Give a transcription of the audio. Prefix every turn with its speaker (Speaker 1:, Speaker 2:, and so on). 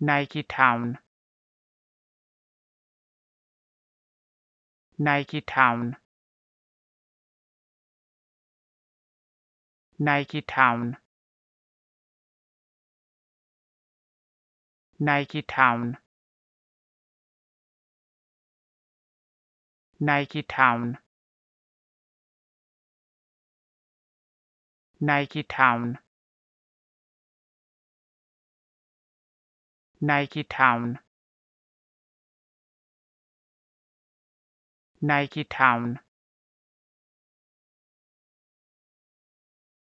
Speaker 1: Nike Nike Nike Town. Town. Town. Nike Town. Nike Town. Nike Town. Nike Town Nike Town